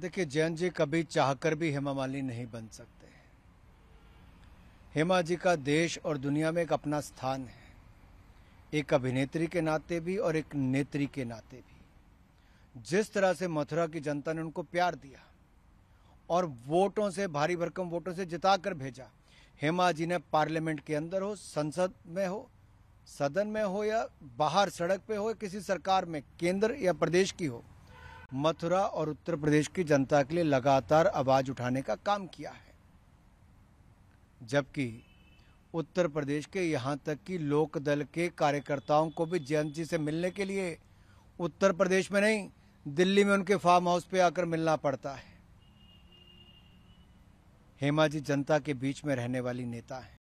देखिए जैन जी कभी चाहकर भी हेमा मालिनी नहीं बन सकते हेमा जी का देश और दुनिया में एक अपना स्थान है एक अभिनेत्री के नाते भी और एक नेत्री के नाते भी जिस तरह से मथुरा की जनता ने उनको प्यार दिया और वोटों से भारी भरकम वोटों से जिता कर भेजा हेमा जी ने पार्लियामेंट के अंदर हो संसद में हो सदन में हो या बाहर सड़क पे हो किसी सरकार में केंद्र या प्रदेश की हो मथुरा और उत्तर प्रदेश की जनता के लिए लगातार आवाज उठाने का काम किया है जबकि उत्तर प्रदेश के यहाँ तक कि लोक दल के कार्यकर्ताओं को भी जयंत जी से मिलने के लिए उत्तर प्रदेश में नहीं दिल्ली में उनके फार्म हाउस पे आकर मिलना पड़ता है हेमा जी जनता के बीच में रहने वाली नेता हैं